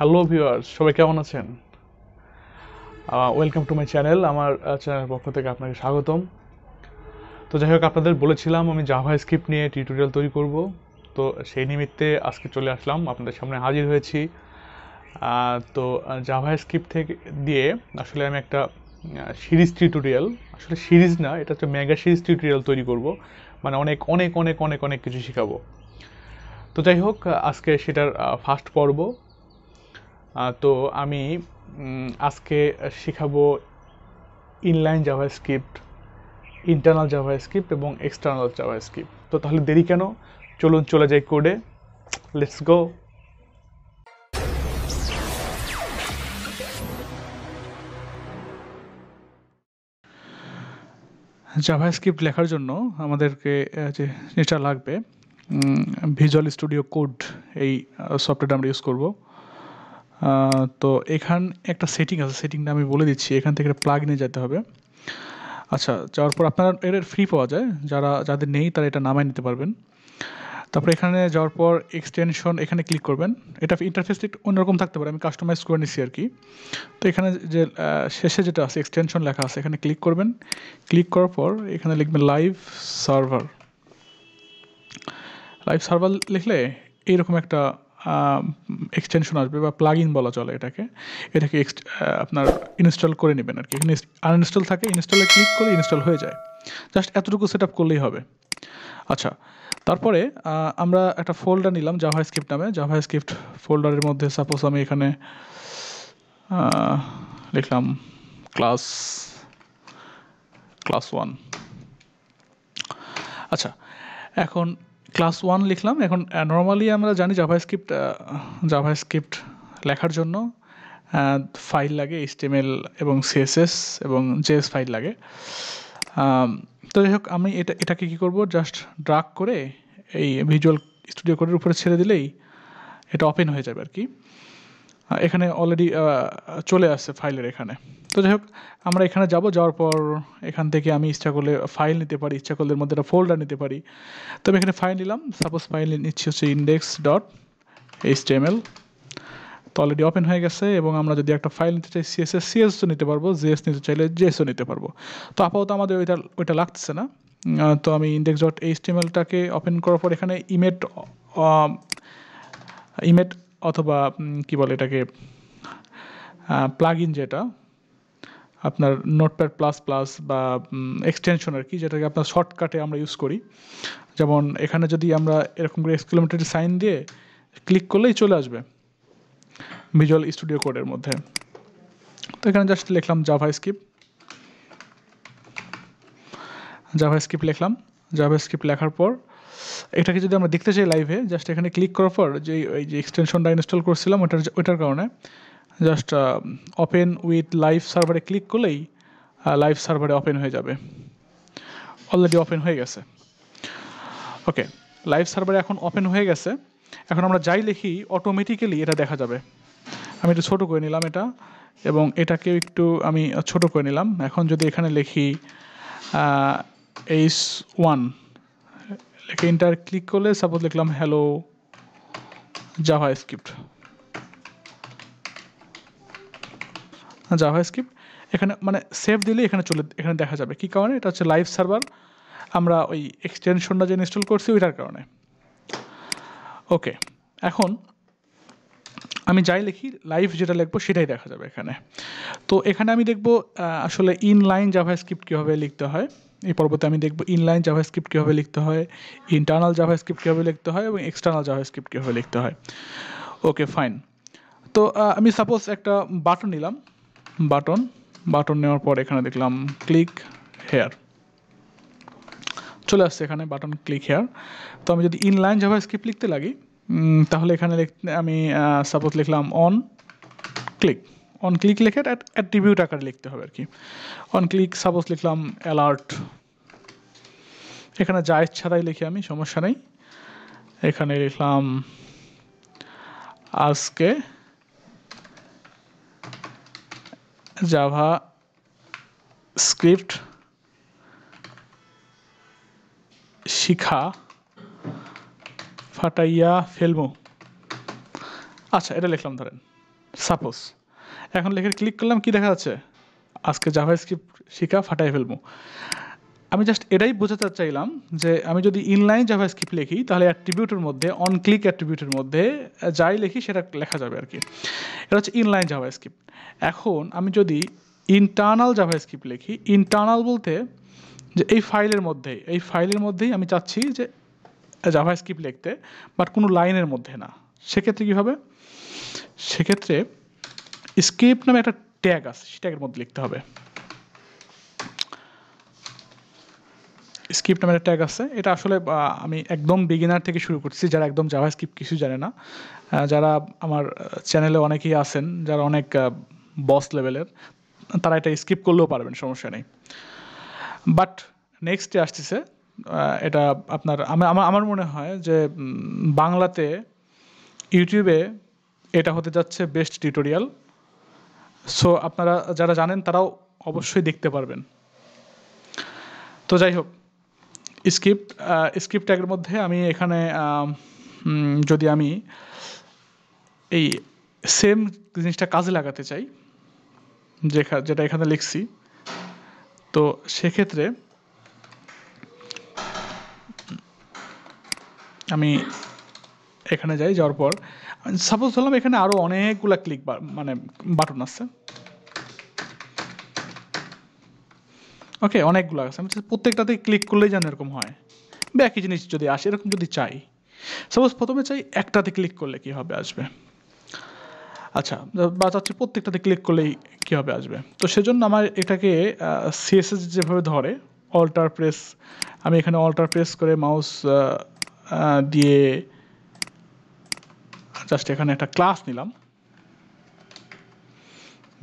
hello viewers সবাই কেমন আছেন ওয়েলকাম টু মাই চ্যানেল আমার চ্যানেলের পক্ষ থেকে আপনাকে স্বাগতম তো যাই হোক আপনাদের বলেছিলাম আমি জাভা স্ক্রিপ্ট নিয়ে টিউটোরিয়াল তৈরি করব তো সেই নিমিত্তে আজকে চলে আসলাম আপনাদের সামনে হাজির হয়েছি তো জাভা স্ক্রিপ্ট থেকে দিয়ে আসলে আমি একটা সিরিজ টিউটোরিয়াল আসলে সিরিজ না এটা হচ্ছে মেগা সিরিজ টিউটোরিয়াল তৈরি করব মানে অনেক অনেক অনেক অনেক অনেক কিছু শেখাবো তো যাই হোক আজকে সেটার ফার্স্ট পর্ব তো আমি আজকে শিখাবো inline script internal JavaScript এবং এক্সটার্নাল স্ক্রিপ্ট তো তাহলে দেরি কেন চলুন চলে যাই কোডে লেটস গো জাভা স্ক্রিপ্ট লেখার জন্য আমাদেরকে যে জিনিসটা লাগবে ভিজুয়াল স্টুডিও কোড এই সফটওয়্যারটা আমরা ইউজ করবো তো এখান একটা সেটিং আছে সেটিংটা আমি বলে দিচ্ছি এখান থেকে প্লাগ নিয়ে যেতে হবে আচ্ছা যাওয়ার পর আপনারা এর ফ্রি পাওয়া যায় যারা যাদের নেই তারা এটা নামায় নিতে পারবেন তারপর এখানে যাওয়ার পর এক্সটেনশন এখানে ক্লিক করবেন এটা ইন্টারফেস অন্যরকম থাকতে পারে আমি কাস্টমাইজ করে নিছি আর কি তো এখানে যে শেষে যেটা আছে এক্সটেনশন লেখা আছে এখানে ক্লিক করবেন ক্লিক করার পর এখানে লিখবেন লাইভ সার্ভার লাইভ সার্ভার লিখলে এইরকম একটা এক্সটেনশন আসবে বা প্লাগ ইন বলা চলে এটাকে এটাকে আপনার ইনস্টল করে নেবেন আর কি এখানে আনইনস্টল থাকে ইনস্টলে ক্লিক করলে ইনস্টল হয়ে যায় জাস্ট এতটুকু সেট আপ করলেই হবে আচ্ছা তারপরে আমরা একটা ফোল্ডার নিলাম জাভা স্ক্রিপ্ট নামে জাভা স্ক্রিপ্ট ফোল্ডারের মধ্যে সাপোজ আমি এখানে লিখলাম ক্লাস ক্লাস ওয়ান আচ্ছা এখন ক্লাস ওয়ান লিখলাম এখন নর্মালি আমরা জানি জাভা স্ক্রিপ্ট লেখার জন্য ফাইল লাগে এইচটিএমএল এবং সিএসএস এবং জেএস ফাইল লাগে তো যাই হোক আমি এটা এটাকে কী করবো জাস্ট ড্রাগ করে এই ভিজুয়াল স্টুডিও কোডের উপরে ছেড়ে দিলেই এটা ওপেন হয়ে যাবে আর কি এখানে অলরেডি চলে আসছে ফাইলের এখানে তো যাই হোক আমরা এখানে যাব যাওয়ার পর এখান থেকে আমি ইচ্ছা করলে ফাইল নিতে পারি ইচ্ছা করলে মধ্যে একটা ফোল্ডার নিতে পারি তো আমি এখানে ফাইল নিলাম সাপোজ ফাইল নিচ্ছি হচ্ছে ইন্ডেক্স ডট এইচ তো অলরেডি ওপেন হয়ে গেছে এবং আমরা যদি একটা ফাইল নিতে চাই সিএসএস সিএসও নিতে পারবো জিএস নিতে চাইলে জিএসও নিতে পারবো তো আপাতত আমাদের ওইটা ওইটা লাগতেছে না তো আমি ইন্ডেক্স ডট এইচ ওপেন করার পর এখানে ইমেট ইমেট অথবা কি বলে এটাকে প্লাগ ইন যেটা আপনার নোটপ্যাড প্লাস প্লাস বা এক্সটেনশন আর কি যেটাকে আপনার শর্টকাটে আমরা ইউজ করি যেমন এখানে যদি আমরা এরকম করে এক্সকিলোমিটার সাইন দিয়ে ক্লিক করলেই চলে আসবে ভিজুয়াল স্টুডিও কোডের মধ্যে তো এখানে জাস্ট লিখলাম জাভা স্কিপ জাভা স্কিপ লিখলাম জাভা স্কিপ লেখার পর এটাকে যদি আমরা দেখতে চাই লাইভে জাস্ট এখানে ক্লিক করার পর যে ওই যে এক্সটেনশনটা ইনস্টল করছিলাম ওটার ওইটার কারণে জাস্ট ওপেন উইথ লাইভ সার্ভারে ক্লিক করলেই লাইভ সার্ভারে ওপেন হয়ে যাবে অলরেডি ওপেন হয়ে গেছে ওকে লাইভ সার্ভারে এখন ওপেন হয়ে গেছে এখন আমরা যাই লিখি অটোমেটিক্যালি এটা দেখা যাবে আমি একটু ছোটো করে নিলাম এটা এবং এটাকেও একটু আমি ছোট করে নিলাম এখন যদি এখানে লিখি এইস ওয়ান লেখে ইন্টার ক্লিক করলে সাপোজ লিখলাম hello JavaScript JavaScript এখানে মানে সেভ দিলে এখানে চলে এখানে দেখা যাবে কী কারণে এটা হচ্ছে লাইভ সার্ভার আমরা ওই এক্সটেনশনটা যে ইনস্টল করছি ওইটার কারণে ওকে এখন আমি যাই লিখি লাইভ যেটা লিখবো সেটাই দেখা যাবে এখানে তো এখানে আমি দেখব আসলে ইন লাইন জাভা স্ক্রিপ্ট কীভাবে লিখতে হয় এই পর্বতে আমি দেখব ইনলাইন জাভাস্ক্রিপ্ট কীভাবে লিখতে হয় ইন্টারনাল জাভাস্ক্রিপ্ট কীভাবে লিখতে হয় এবং এক্সটার্নাল জাভাস্ক্রিপ্ট কীভাবে লিখতে হয় ওকে ফাইন তো আমি সাপোজ একটা বাটন নিলাম বাটন বাটন নেওয়ার পর এখানে দেখলাম ক্লিক হেয়ার চলে আসছে এখানে বাটন ক্লিক হেয়ার তো আমি যদি ইনলাইন জাভাস্ক্রিপ্ট লিখতে লাগি তাহলে এখানে আমি সাপোজ লিখলাম অন ক্লিক অন ক্লিক লেখে অ্যাট্রিবিউট আকারে লিখতে হবে আর কি অন ক্লিক সাপোজ লিখলাম অ্যালার্ট এখানে যা তাই লিখি আমি সমস্যা নেই এখানে লিখলাম আজকে জাভা স্ক্রিপ্ট শিখা ফাটাইয়া ফেলবো আচ্ছা এটা লিখলাম ধরেন সাপোজ এখন লেখে ক্লিক করলাম কি দেখা যাচ্ছে আজকে জাভা স্ক্রিপ্ট শিখা ফাটাই ফেলবো আমি জাস্ট এটাই বোঝাতে চাইলাম যে আমি যদি ইনলাইন স্কিপ লিখি তাহলে অ্যাট্রিবিউটের মধ্যে অন ক্লিক অ্যাট্রিবিউটের মধ্যে যাই লিখি সেটা লেখা যাবে আর কি এটা হচ্ছে ইনলাইন স্কিপ এখন আমি যদি ইন্টারনাল জাভাস্ক্রিপ্ট লিখি ইন্টারনাল বলতে যে এই ফাইলের মধ্যেই এই ফাইলের মধ্যেই আমি চাচ্ছি যে জাভাস্ক্রিপ্ট লিখতে বাট কোনো লাইনের মধ্যে না সেক্ষেত্রে কী হবে সেক্ষেত্রে স্ক্রিপ্ট নামে একটা ট্যাগ আছে সে ট্যাগের মধ্যে লিখতে হবে স্ক্রিপ্ট নামের ট্যাগ আছে এটা আসলে আমি একদম বিগিনার থেকে শুরু করছি যারা একদম জাভা স্ক্রিপ্ট কিছু জানে না যারা আমার চ্যানেলে অনেকেই আছেন যারা অনেক বস লেভেলের তারা এটা স্কিপ করলেও পারবেন সমস্যা নেই বাট নেক্সটে আসতেছে এটা আপনার আমার আমার মনে হয় যে বাংলাতে ইউটিউবে এটা হতে যাচ্ছে বেস্ট টিউটোরিয়াল সো আপনারা যারা জানেন তারাও অবশ্যই দেখতে পারবেন তো যাই হোক স্ক্রিপ্ট স্ক্রিপ্ট ট্যাগের মধ্যে আমি এখানে যদি আমি এই সেম জিনিসটা কাজে লাগাতে চাই যেখা যেটা এখানে লিখছি তো সেক্ষেত্রে আমি এখানে যাই যাওয়ার পর সাপোজ ধরলাম এখানে আরও অনেকগুলা ক্লিক মানে বাটন আছে ওকে অনেকগুলো আছে আমি প্রত্যেকটাতে ক্লিক করলেই যেন এরকম হয় বা একই জিনিস যদি আসে এরকম যদি চাই সাপোজ প্রথমে চাই একটাতে ক্লিক করলে কি হবে আসবে আচ্ছা বা চাচ্ছি প্রত্যেকটাতে ক্লিক করলেই কীভাবে আসবে তো সেজন্য আমার এটাকে সিএসএস যেভাবে ধরে অল্টার প্রেস আমি এখানে অল্টার প্রেস করে মাউস দিয়ে জাস্ট এখানে একটা ক্লাস নিলাম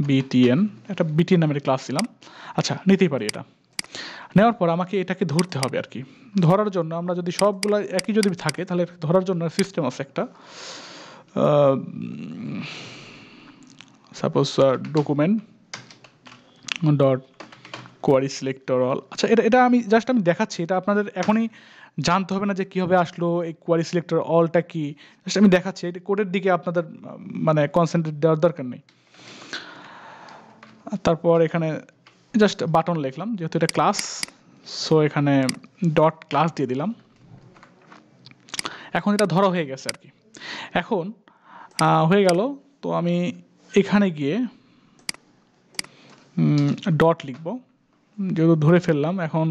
বিটিএন একটা বিটিএন নামের ক্লাস ছিলাম আচ্ছা নিতেই পারি এটা নেওয়ার পর আমাকে এটাকে ধরতে হবে আর কি ধরার জন্য আমরা যদি সবগুলো একই যদি থাকে তাহলে ধরার জন্য সিস্টেম আছে একটা suppose document dot query selector all আচ্ছা এটা এটা আমি জাস্ট আমি দেখাচ্ছি এটা আপনাদের এখনই জানতে হবে না যে কীভাবে আসলো এই কোয়ারি সিলেক্টর অলটা কী জাস্ট আমি দেখাচ্ছি এটা কোডের দিকে আপনাদের মানে কনসেন্ট্রেট দেওয়ার দরকার নেই তারপর এখানে জাস্ট বাটন লিখলাম যেহেতু এটা ক্লাস সো এখানে ডট ক্লাস দিয়ে দিলাম এখন এটা ধরা হয়ে গেছে আর কি এখন হয়ে গেল তো আমি এখানে গিয়ে ডট লিখব যেহেতু ধরে ফেললাম এখন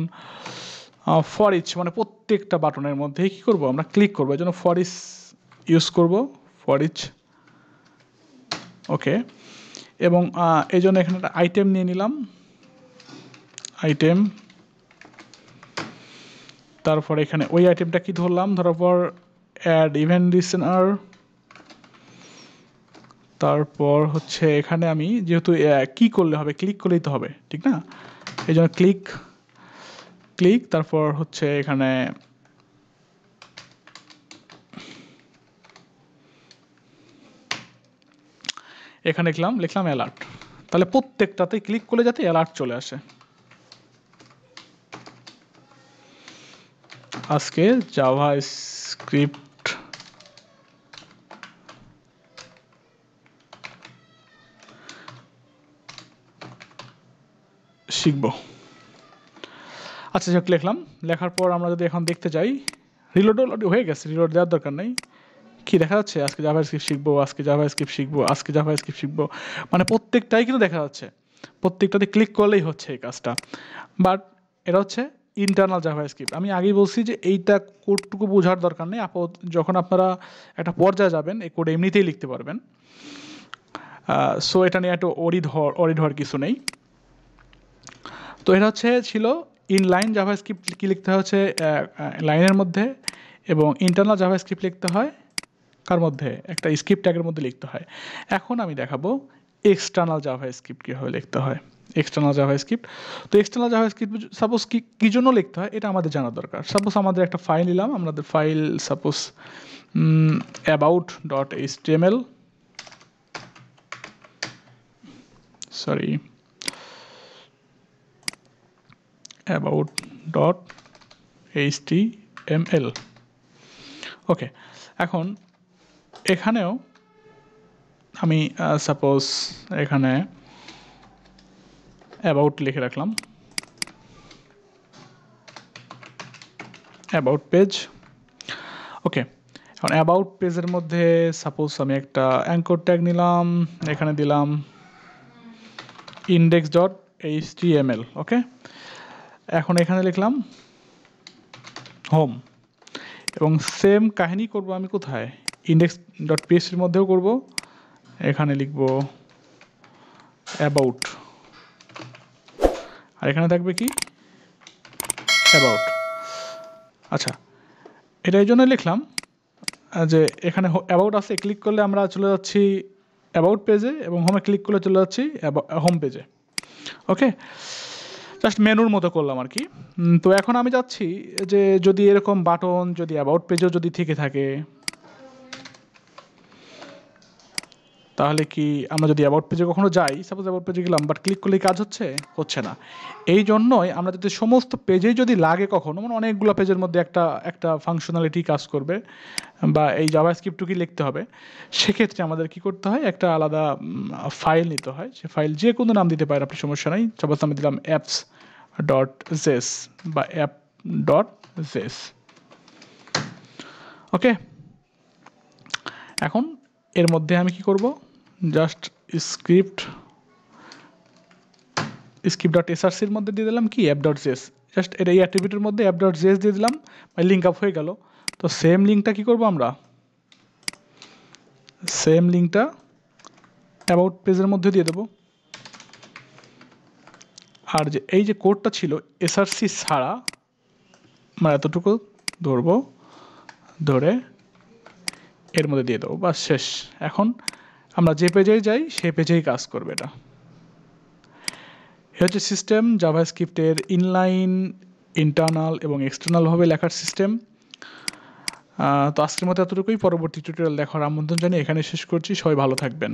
ফর ইচ মানে প্রত্যেকটা বাটনের মধ্যে কি করব আমরা ক্লিক করবো এই জন্য ফর ইচ ইউজ করব ফর ইচ ওকে এবং এই জন্য এখানে একটা আইটেম নিয়ে নিলাম আইটেম তারপর এখানে ওই আইটেমটা কি ধরলাম ধরার পর অ্যাড ইভেন্ট লিসেনার তারপর হচ্ছে এখানে আমি যেহেতু কি করলে হবে ক্লিক করলেই তো হবে ঠিক না এই জন্য ক্লিক ক্লিক তারপর হচ্ছে এখানে এখানে লিখলাম লিখলাম অ্যালার্ট তাহলে প্রত্যেকটাতে ক্লিক করলে যাতে অ্যালার্ট চলে আসে আজকে জাভা স্ক্রিপ্ট শিখব আচ্ছা যাক লিখলাম লেখার পর আমরা যদি এখন দেখতে যাই রিলোড অলরেডি হয়ে গেছে রিলোড দেওয়ার দরকার নেই কি দেখা যাচ্ছে আজকে জাভা স্ক্রিপ্ট শিখবো আজকে জাভা স্ক্রিপ্ট শিখবো আজকে জাভা স্ক্রিপ্ট শিখবো মানে প্রত্যেকটাই কিন্তু দেখা যাচ্ছে প্রত্যেকটাতে ক্লিক করলেই হচ্ছে এই কাজটা বাট এটা হচ্ছে ইন্টারনাল জাভা স্ক্রিপ্ট আমি আগেই বলছি যে এইটা কোডটুকু বোঝার দরকার নেই আপ যখন আপনারা একটা পর্যায়ে যাবেন এই কোড এমনিতেই লিখতে পারবেন সো এটা নিয়ে একটা অরিড হওয়ার অরিড হওয়ার কিছু নেই তো এটা হচ্ছে ছিল লাইন জাভা স্ক্রিপ্ট কী লিখতে হচ্ছে লাইনের মধ্যে এবং ইন্টারনাল জাভা স্ক্রিপ্ট লিখতে হয় কার মধ্যে একটা স্ক্রিপ্ট ট্যাগের মধ্যে লিখতে হয় এখন আমি দেখাবো এক্সটার্নাল জাভা স্ক্রিপ্ট কীভাবে লিখতে হয় এক্সটার্নাল জাভা স্ক্রিপ্ট তো এক্সটার্নাল জাভা স্ক্রিপ্ট সাপোজ কী কী জন্য লিখতে হয় এটা আমাদের জানা দরকার সাপোজ আমাদের একটা ফাইল নিলাম আমাদের file suppose about dot H sorry about dot H T M L okay এখন এখানেও আমি সাপোজ এখানে অ্যাবাউট লিখে রাখলাম অ্যাবাউট পেজ ওকে এখন অ্যাবাউট পেজের মধ্যে সাপোজ আমি একটা অ্যাঙ্কর ট্যাগ নিলাম এখানে দিলাম index dot H L okay এখন এখানে লিখলাম হোম এবং সেম কাহিনী করব আমি কোথায় ইন্ডেক্স ডট পিএসসির মধ্যেও করব এখানে লিখব অ্যাবাউট আর এখানে থাকবে কি অ্যাবাউট আচ্ছা এটা এই জন্য লিখলাম যে এখানে অ্যাবাউট আছে ক্লিক করলে আমরা চলে যাচ্ছি অ্যাবাউট পেজে এবং হোমে ক্লিক করলে চলে যাচ্ছি হোম পেজে ওকে জাস্ট মেনুর মতো করলাম আর কি তো এখন আমি যাচ্ছি যে যদি এরকম বাটন যদি অ্যাবাউট পেজও যদি থেকে থাকে তাহলে কি আমরা যদি অ্যাবাউট পেজে কখনো যাই সাপোজ অ্যাবাউট পেজে গেলাম বাট ক্লিক করলেই কাজ হচ্ছে হচ্ছে না এই জন্যই আমরা যদি সমস্ত পেজেই যদি লাগে কখনো মানে অনেকগুলো পেজের মধ্যে একটা একটা ফাংশনালিটি কাজ করবে বা এই জাভা স্ক্রিপ্টটুকি লিখতে হবে সেক্ষেত্রে আমাদের কি করতে হয় একটা আলাদা ফাইল নিতে হয় সে ফাইল যে কোনো নাম দিতে পারেন আপনি সমস্যা নাই সাপোজ আমি দিলাম অ্যাপস ডট জেস বা অ্যাপ ডট জেস ওকে এখন এর মধ্যে আমি কি করব জাস্ট স্ক্রিপ্ট স্ক্রিপ্ট ডট এসআরসির মধ্যে দিয়ে দিলাম কি অ্যাপ ডট জেস জাস্ট এটা এই অ্যাট্রিবিউটের মধ্যে অ্যাপ ডট জেস দিয়ে দিলাম মানে লিঙ্ক আপ হয়ে গেল তো সেম লিঙ্কটা কি করব আমরা সেম লিঙ্কটা অ্যাবাউট পেজের মধ্যে দিয়ে দেবো আর যে এই যে কোডটা ছিল এসআরসি ছাড়া আমরা এতটুকু ধরবো ধরে এর মধ্যে দিয়ে দেবো বা শেষ এখন আমরা যে পেজেই যাই সেই পেজেই কাজ করবে এটা এ হচ্ছে সিস্টেম স্ক্রিপ্টের ইনলাইন ইন্টারনাল এবং এক্সটার্নালভাবে লেখার সিস্টেম তো আজকের মতো এতটুকুই পরবর্তী টিউটোরিয়াল দেখার আমন্ত্রণ জানিয়ে এখানে শেষ করছি সবাই ভালো থাকবেন